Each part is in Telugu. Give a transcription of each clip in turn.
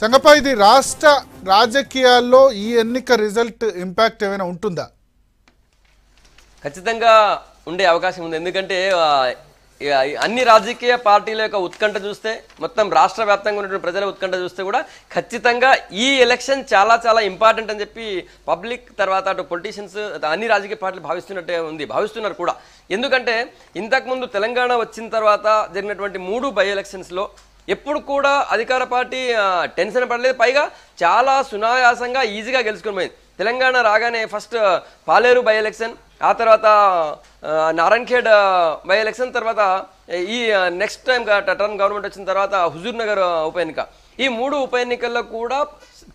సంగప ఇది రాష్ట్ర రాజకీయాల్లో ఈ ఎన్నిక రిజల్ట్ ఇంపాక్ట్ ఏమైనా ఉంటుందా ఖచ్చితంగా ఉండే అవకాశం ఉంది ఎందుకంటే అన్ని రాజకీయ పార్టీల యొక్క ఉత్కంఠ చూస్తే మొత్తం రాష్ట్ర వ్యాప్తంగా ఉన్నటువంటి ప్రజల ఉత్కంఠ చూస్తే కూడా ఖచ్చితంగా ఈ ఎలక్షన్ చాలా చాలా ఇంపార్టెంట్ అని చెప్పి పబ్లిక్ తర్వాత అటు పొలిటీషియన్స్ అన్ని రాజకీయ పార్టీలు భావిస్తున్నట్టే ఉంది భావిస్తున్నారు కూడా ఎందుకంటే ఇంతకుముందు తెలంగాణ వచ్చిన తర్వాత జరిగినటువంటి మూడు బై ఎలక్షన్స్లో ఎప్పుడు కూడా అధికార పార్టీ టెన్షన్ పడలేదు పైగా చాలా సునాయాసంగా ఈజీగా గెలుచుకుని పోయింది తెలంగాణ రాగానే ఫస్ట్ పాలేరు బై ఎలక్షన్ ఆ తర్వాత నారాయణఖేడ్ బై ఎలక్షన్ తర్వాత ఈ నెక్స్ట్ టైం టర్మ్ గవర్నమెంట్ వచ్చిన తర్వాత హుజూర్ నగర్ ఉప ఎన్నిక ఈ మూడు ఉప ఎన్నికల్లో కూడా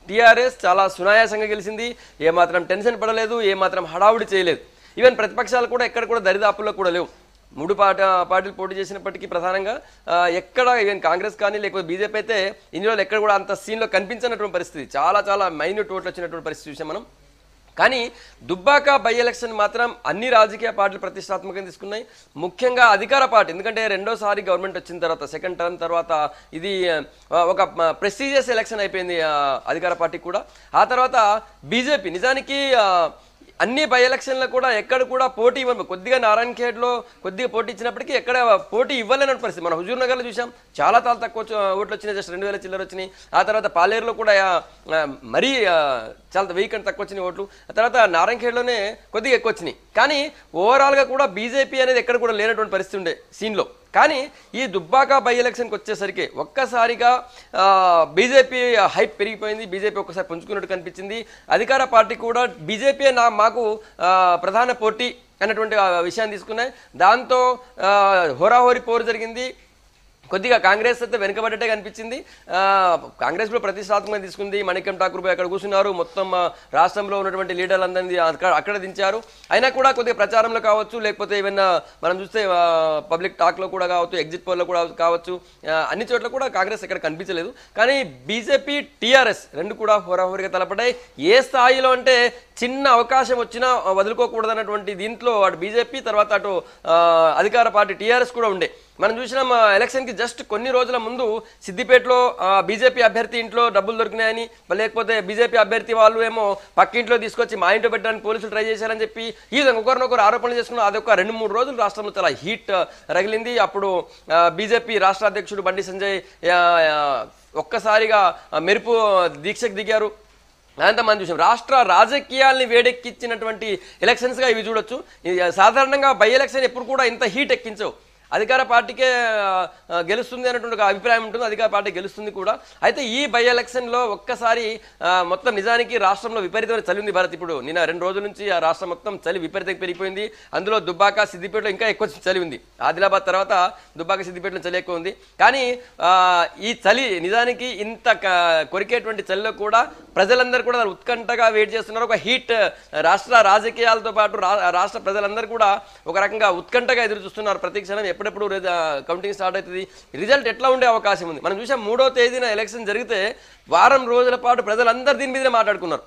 టీఆర్ఎస్ చాలా సునాయాసంగా గెలిచింది ఏమాత్రం టెన్షన్ పడలేదు ఏమాత్రం హడావుడి చేయలేదు ఈవెన్ ప్రతిపక్షాలు కూడా ఎక్కడ కూడా దరిదాపుల్లో కూడా లేవు మూడు పాట పార్టీలు పోటీ చేసినప్పటికీ ప్రధానంగా ఎక్కడ ఈవెన్ కాంగ్రెస్ కానీ లేకపోతే బీజేపీ అయితే రోజులు ఎక్కడ కూడా అంత సీన్లో కనిపించినటువంటి పరిస్థితి చాలా చాలా మైన్యూట్ ఓట్లు వచ్చినటువంటి పరిస్థితి చూసాం మనం కానీ దుబ్బాక బై ఎలక్షన్ మాత్రం అన్ని రాజకీయ పార్టీలు ప్రతిష్టాత్మకంగా తీసుకున్నాయి ముఖ్యంగా అధికార పార్టీ ఎందుకంటే రెండోసారి గవర్నమెంట్ వచ్చిన తర్వాత సెకండ్ టర్మ్ తర్వాత ఇది ఒక ప్రెస్టీజియస్ ఎలక్షన్ అయిపోయింది అధికార పార్టీ కూడా ఆ తర్వాత బీజేపీ నిజానికి అన్ని బై ఎలక్షన్లు కూడా ఎక్కడ కూడా పోటీ ఇవ్వను కొద్దిగా నారాయణ కొద్దిగా పోటీ ఇచ్చినప్పటికీ ఎక్కడ పోటీ ఇవ్వలేని పరిస్థితి మనం హుజూర్ నగర్లో చూసాం చాలా చాలా తక్కువ ఓట్లు వచ్చినాయి జస్ట్ రెండు వేల చిల్లర వచ్చినాయి ఆ తర్వాత పాలేరులో కూడా మరీ చాలా వెయ్యి కంటే తక్కువ వచ్చినాయి ఓట్లు తర్వాత నారాయణఖేడ్లోనే కొద్దిగా ఎక్కువ వచ్చినాయి కానీ ఓవరాల్గా కూడా బీజేపీ అనేది ఎక్కడ కూడా లేనటువంటి పరిస్థితి ఉండే సీన్లో కానీ ఈ దుబ్బాక బై ఎలక్షన్కి వచ్చేసరికి ఒక్కసారిగా బీజేపీ హైప్ పెరిగిపోయింది బీజేపీ ఒక్కసారి పుంజుకున్నట్టు కనిపించింది అధికార పార్టీ కూడా బీజేపీ నా మాకు ప్రధాన పోటీ అన్నటువంటి విషయాన్ని తీసుకున్నాయి దాంతో హోరాహోరి పోరు జరిగింది కొద్దిగా కాంగ్రెస్ అయితే వెనుకబడ్డట్టే కనిపించింది కాంగ్రెస్ కూడా ప్రతిష్టాత్మకంగా తీసుకుంది మణికం ఠాకూర్ పోయి అక్కడ కూర్చున్నారు మొత్తం రాష్ట్రంలో ఉన్నటువంటి లీడర్లందరినీ అక్కడ అక్కడ దించారు అయినా కూడా కొద్దిగా ప్రచారంలో కావచ్చు లేకపోతే ఏమైనా మనం చూస్తే పబ్లిక్ టాక్లో కూడా కావచ్చు ఎగ్జిట్ పోల్లో కూడా కావచ్చు అన్ని చోట్ల కూడా కాంగ్రెస్ ఎక్కడ కనిపించలేదు కానీ బీజేపీ టీఆర్ఎస్ రెండు కూడా హోరాహోరిగా తలపడ్డాయి ఏ స్థాయిలో అంటే చిన్న అవకాశం వచ్చినా వదులుకోకూడదన్నటువంటి దీంట్లో అటు బీజేపీ తర్వాత అటు అధికార పార్టీ టీఆర్ఎస్ కూడా ఉండే మనం చూసినాం ఎలక్షన్కి జస్ట్ కొన్ని రోజుల ముందు సిద్దిపేటలో బీజేపీ అభ్యర్థి ఇంట్లో డబ్బులు దొరికినాయని లేకపోతే బీజేపీ అభ్యర్థి వాళ్ళు ఏమో పక్కింట్లో తీసుకొచ్చి మా ఇంట్లో పెట్టడానికి పోలీసులు ట్రై చేశారని చెప్పి ఈ విధంగా ఒకరినొకరు ఆరోపణలు చేసుకున్న అదొక రెండు మూడు రోజులు రాష్ట్రంలో చాలా హీట్ రగిలింది అప్పుడు బీజేపీ రాష్ట్ర అధ్యక్షుడు బండి సంజయ్ ఒక్కసారిగా మెరుపు దీక్షకు దిగారు అదంతా మనం చూసాం రాష్ట్ర రాజకీయాల్ని వేడెక్కించినటువంటి ఎలక్షన్స్గా ఇవి చూడొచ్చు సాధారణంగా బై ఎలక్షన్ ఎప్పుడు కూడా ఇంత హీట్ ఎక్కించవు అధికార పార్టీకే గెలుస్తుంది అనేటువంటి ఒక అభిప్రాయం ఉంటుంది అధికార పార్టీ గెలుస్తుంది కూడా అయితే ఈ బై ఎలక్షన్లో ఒక్కసారి మొత్తం నిజానికి రాష్ట్రంలో విపరీతమైన చలి ఉంది భారత్ ఇప్పుడు నిన్న రెండు రోజుల నుంచి ఆ రాష్ట్రం మొత్తం చలి విపరీతంగా పెరిగిపోయింది అందులో దుబ్బాక సిద్దిపేటలో ఇంకా ఎక్కువ చలి ఉంది ఆదిలాబాద్ తర్వాత దుబ్బాక సిద్దిపేటలో చలి ఎక్కువ ఉంది కానీ ఈ చలి నిజానికి ఇంత కొరికేటువంటి చలిలో కూడా ప్రజలందరూ కూడా ఉత్కంఠగా వెయిట్ చేస్తున్నారు ఒక హీట్ రాష్ట్ర రాజకీయాలతో పాటు రాష్ట్ర ప్రజలందరూ కూడా ఒక రకంగా ఉత్కంఠగా ఎదురు చూస్తున్నారు ప్రతి క్షణం ఎప్పుడెప్పుడు కౌంటింగ్ స్టార్ట్ అవుతుంది రిజల్ట్ ఎట్లా ఉండే అవకాశం ఉంది మనం చూసాం మూడో తేదీన ఎలక్షన్ జరిగితే వారం రోజుల పాటు ప్రజలందరూ దీని మీదనే మాట్లాడుకున్నారు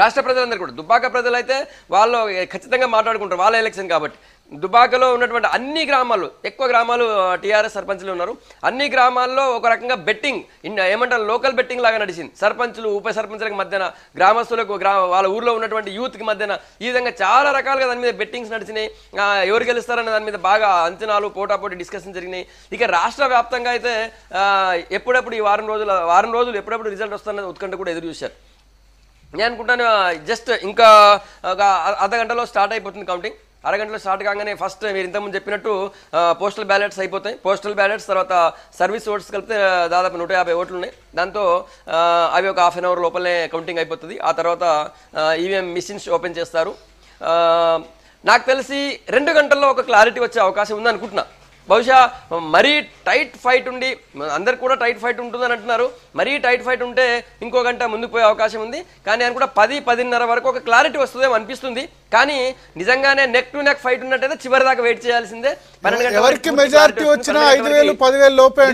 రాష్ట్ర ప్రజలందరూ కూడా దుబ్బాక ప్రజలైతే వాళ్ళు ఖచ్చితంగా మాట్లాడుకుంటారు వాళ్ళ ఎలక్షన్ కాబట్టి దుబాకలో ఉన్నటువంటి అన్ని గ్రామాలు ఎక్కువ గ్రామాలు టీఆర్ఎస్ సర్పంచ్లు ఉన్నారు అన్ని గ్రామాల్లో ఒక రకంగా బెట్టింగ్ ఏమంటారు లోకల్ బెట్టింగ్ లాగా నడిచింది సర్పంచులు ఉప సర్పంచులకు మధ్యన గ్రామస్తులకు వాళ్ళ ఊర్లో ఉన్నటువంటి యూత్కి మధ్యన ఈ విధంగా చాలా రకాలుగా దాని మీద బెట్టింగ్స్ నడిచినాయి ఎవరు గెలుస్తారనే దాని మీద బాగా అంచనాలు పోటాపోటీ డిస్కషన్ జరిగినాయి ఇక రాష్ట్ర వ్యాప్తంగా అయితే ఎప్పుడెప్పుడు ఈ వారం రోజుల వారం రోజులు ఎప్పుడెప్పుడు రిజల్ట్ వస్తారనేది ఉత్కంఠ కూడా ఎదురు చూశారు నేను అనుకుంటాను జస్ట్ ఇంకా ఒక అర్ధ గంటలో స్టార్ట్ అయిపోతుంది కౌంటింగ్ అరగంటలో స్టార్ట్ కాగానే ఫస్ట్ మీరు ఇంతకుముందు చెప్పినట్టు పోస్టల్ బ్యాలెట్స్ అయిపోతాయి పోస్టల్ బ్యాలెట్స్ తర్వాత సర్వీస్ ఓట్స్ కలిపితే దాదాపు నూట యాభై ఓట్లు ఉన్నాయి దాంతో అవి ఒక హాఫ్ అన్ అవర్ లోపలనే కౌంటింగ్ అయిపోతుంది ఆ తర్వాత ఈవీఎం మిషన్స్ ఓపెన్ చేస్తారు నాకు తెలిసి రెండు గంటల్లో ఒక క్లారిటీ వచ్చే అవకాశం ఉందనుకుంటున్నా బహుశా మరీ టైట్ ఫైట్ ఉండి అందరు కూడా టైట్ ఫైట్ ఉంటుందని అంటున్నారు మరీ టైట్ ఫైట్ ఉంటే ఇంకో గంట ముందుకు పోయే అవకాశం ఉంది కానీ ఆయన కూడా పది పదిన్నర వరకు ఒక క్లారిటీ వస్తుందేమో అనిపిస్తుంది కానీ నిజంగానే నెక్ టు నెక్ ఫైట్ ఉన్నట్టయితే చివరి దాకా వెయిట్ చేయాల్సిందే ఎవరికి మెజారిటీ వచ్చినా ఐదు వేలు పదివేలు లోపే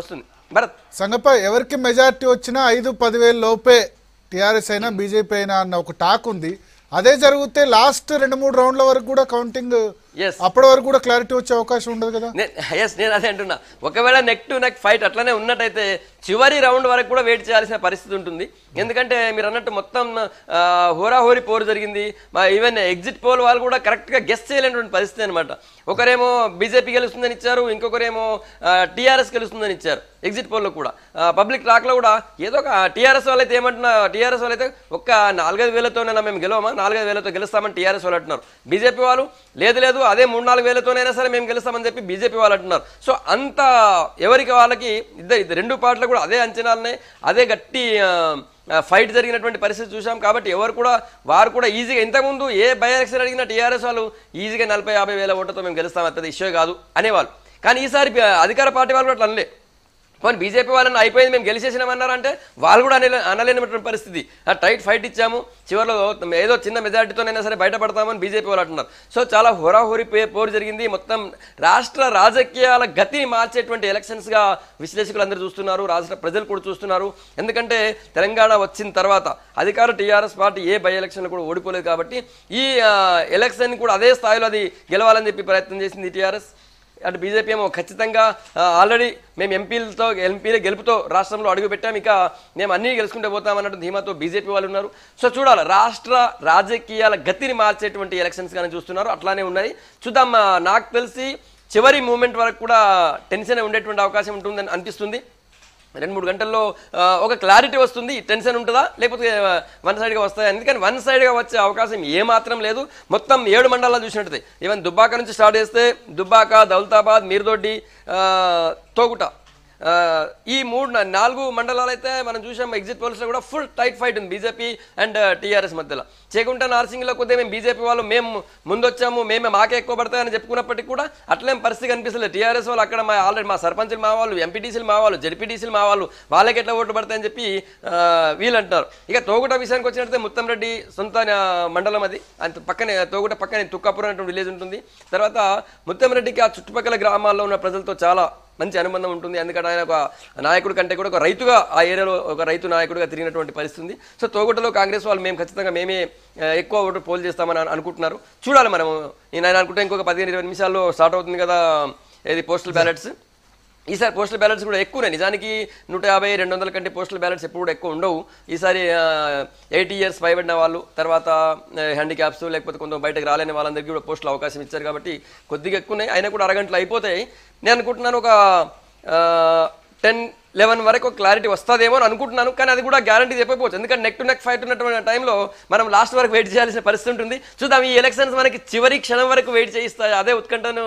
వస్తుంది భరత్ సంగప్ప ఎవరికి మెజారిటీ వచ్చినా ఐదు పదివేలు లోపే టీఆర్ఎస్ అయినా బీజేపీ అయినా అన్న ఒక టాక్ ఉంది అదే జరిగితే లాస్ట్ రెండు మూడు రౌండ్ల వరకు కూడా కౌంటింగ్ అప్పటి వరకు కూడా క్లారిటీ వచ్చే అవకాశం ఉండదు కదా ఎస్ నేను అదే అంటున్నా ఒకవేళ నెక్ టు నెక్ ఫైట్ అట్లనే ఉన్నట్టయితే చివరి రౌండ్ వరకు కూడా వెయిట్ చేయాల్సిన పరిస్థితి ఉంటుంది ఎందుకంటే మీరు అన్నట్టు మొత్తం హోరాహోరీ పోరు జరిగింది ఈవెన్ ఎగ్జిట్ పోల్ వాళ్ళు కూడా కరెక్ట్గా గెస్ట్ చేయలేనటువంటి పరిస్థితి అనమాట ఒకరేమో బీజేపీ గెలుస్తుందని ఇచ్చారు ఇంకొకరేమో టీఆర్ఎస్ గెలుస్తుందని ఇచ్చారు ఎగ్జిట్ పోల్లో కూడా పబ్లిక్ టాక్లో కూడా ఏదో ఒక టీఆర్ఎస్ అయితే ఏమంటున్నా టీఆర్ఎస్ వాళ్ళు అయితే ఒక్క నాలుగైదు వేలతోనైనా మేము గెలవమా నాలుగైదు వేలతో గెలుస్తామని టీఆర్ఎస్ వాళ్ళు అంటున్నారు బీజేపీ వాళ్ళు లేదు లేదు కాదు అదే మూడు నాలుగు వేలతోనైనా సరే మేము గెలుస్తామని చెప్పి బీజేపీ వాళ్ళు అంటున్నారు సో అంత ఎవరికి వాళ్ళకి ఇద్దరు ఇద్దరు రెండు పార్టీలు కూడా అదే అంచనాలనే అదే గట్టి ఫైట్ జరిగినటువంటి పరిస్థితి చూసాం కాబట్టి ఎవరు కూడా వారు కూడా ఈజీగా ఇంతకుముందు ఏ బై ఎలక్షన్ టీఆర్ఎస్ వాళ్ళు ఈజీగా నలభై యాభై వేల ఓట్లతో మేము గెలుస్తాం పెద్ద ఇష్యూ కాదు అనేవాళ్ళు కానీ ఈసారి అధికార పార్టీ వాళ్ళు కూడా అట్లా పోనీ బీజేపీ వాళ్ళని అయిపోయింది మేము గెలిచేసినామన్నారంటే వాళ్ళు కూడా అనలే అనలేనటువంటి పరిస్థితి ఆ టైట్ ఫైట్ ఇచ్చాము చివరిలో ఏదో చిన్న మెజార్టీతోనైనా సరే బయటపడతామని బీజేపీ వాళ్ళు అంటున్నారు సో చాలా హురాహురి పోరు జరిగింది మొత్తం రాష్ట్ర రాజకీయాల గతిని మార్చేటువంటి ఎలక్షన్స్గా విశ్లేషకులు అందరూ చూస్తున్నారు రాష్ట్ర ప్రజలు కూడా చూస్తున్నారు ఎందుకంటే తెలంగాణ వచ్చిన తర్వాత అధికార టీఆర్ఎస్ పార్టీ ఏ బై ఎలక్షన్లు కూడా ఓడిపోలేదు కాబట్టి ఈ ఎలక్షన్ కూడా అదే స్థాయిలో అది గెలవాలని చెప్పి ప్రయత్నం చేసింది టీఆర్ఎస్ అటు బీజేపీ ఏమో ఖచ్చితంగా ఆల్రెడీ మేము ఎంపీలతో ఎంపీల గెలుపుతో రాష్ట్రంలో పెట్టాం ఇక మేము అన్నీ గెలుచుకుంటే పోతామన్నట్టు ధీమాతో బీజేపీ వాళ్ళు ఉన్నారు సో చూడాలి రాష్ట్ర రాజకీయాల గతిని మార్చేటువంటి ఎలక్షన్స్ కానీ చూస్తున్నారు అట్లానే ఉన్నాయి చూద్దాం నాకు తెలిసి చివరి మూమెంట్ వరకు కూడా టెన్షన్ ఉండేటువంటి అవకాశం ఉంటుందని అనిపిస్తుంది రెండు మూడు గంటల్లో ఒక క్లారిటీ వస్తుంది టెన్షన్ ఉంటుందా లేకపోతే వన్ సైడ్గా వస్తాయా కానీ వన్ సైడ్గా వచ్చే అవకాశం ఏమాత్రం లేదు మొత్తం ఏడు మండలాలు చూసినట్టు ఈవెన్ దుబ్బాక నుంచి స్టార్ట్ చేస్తే దుబ్బాక దౌలతాబాద్ మీర్దొడ్డి తోగుట ఈ మూడు నాలుగు మండలాలు అయితే మనం చూసాం ఎగ్జిట్ పోల్స్లో కూడా ఫుల్ టైట్ ఫైట్ ఉంది బీజేపీ అండ్ టీఆర్ఎస్ మధ్యలో చేకుంట నార్సింగ్లో కొద్దిగా మేము బీజేపీ వాళ్ళు మేము ముందొచ్చాము మేమే మాకే ఎక్కువ పడతాయని చెప్పుకున్నప్పటికీ కూడా అట్లేం పరిస్థితి కనిపిస్తుంది టీఆర్ఎస్ వాళ్ళు అక్కడ మా ఆల్రెడీ మా సర్పంచులు మా వాళ్ళు ఎంపీటీసీలు మా వాళ్ళు జడ్పీటీసీలు మా వాళ్ళు వాళ్ళకి ఎట్లా ఓట్లు పడతాయని చెప్పి వీళ్ళు ఇక తోగుట విషయానికి వచ్చినట్లయితే ముత్తంరెడ్డి సొంత మండలం అది అంత పక్కనే తోగుట పక్కనే తుక్కాపురం అనేటువంటి విలేజ్ ఉంటుంది తర్వాత ముత్తంరెడ్డికి ఆ చుట్టుపక్కల గ్రామాల్లో ఉన్న ప్రజలతో చాలా మంచి అనుబంధం ఉంటుంది ఎందుకంటే ఆయన ఒక నాయకుడి కంటే కూడా ఒక రైతుగా ఆ ఏరియాలో ఒక రైతు నాయకుడిగా తిరిగినటువంటి పరిస్థితి సో తోగుటలో కాంగ్రెస్ వాళ్ళు మేము ఖచ్చితంగా మేమే ఎక్కువ ఓటు పోల్ చేస్తామని అనుకుంటున్నారు చూడాలి మనము నేను ఆయన అనుకుంటే ఇంకొక పదిహేను ఇరవై నిమిషాల్లో స్టార్ట్ అవుతుంది కదా ఏది పోస్టల్ బ్యాలెట్స్ ఈసారి పోస్టల్ బ్యాలెట్స్ కూడా ఎక్కువనే నిజానికి నూట యాభై రెండు వందల కంటే పోస్టల్ బ్యాలెట్స్ ఎప్పుడు కూడా ఎక్కువ ఉండవు ఈసారి ఎయిటీ ఇయర్స్ పైబడిన వాళ్ళు తర్వాత హ్యాండిక్యాప్స్ లేకపోతే కొంత బయటకు రాలేని వాళ్ళందరికీ కూడా పోస్టులు అవకాశం ఇచ్చారు కాబట్టి కొద్దిగా ఎక్కువనే అయినా కూడా అరగంటలు అయిపోతాయి నేను అనుకుంటున్నాను ఒక టెన్ లెవెన్ వరకు క్లారిటీ వస్తుందేమో అని అనుకుంటున్నాను కానీ అది కూడా గ్యారంటీ చెప్పకపోవచ్చు ఎందుకంటే నెక్ టు నెక్ ఫైట్ ఉన్నటువంటి టైంలో మనం లాస్ట్ వరకు వెయిట్ చేయాల్సిన పరిస్థితి ఉంటుంది చూద్దాం ఈ ఎలక్షన్స్ మనకి చివరి క్షణం వరకు వెయిట్ చేయిస్తాయి అదే ఉత్కంఠను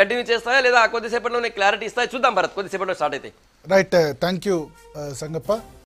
కంటిన్యూ చేస్తాయా లేదా కొద్దిసేపట్లోనే క్లారిటీ ఇస్తాయి చూద్దాం భరత్ కొద్దిసేపట్లో స్టార్ట్ అయితే రైట్ థ్యాంక్ యూ సంగప్ప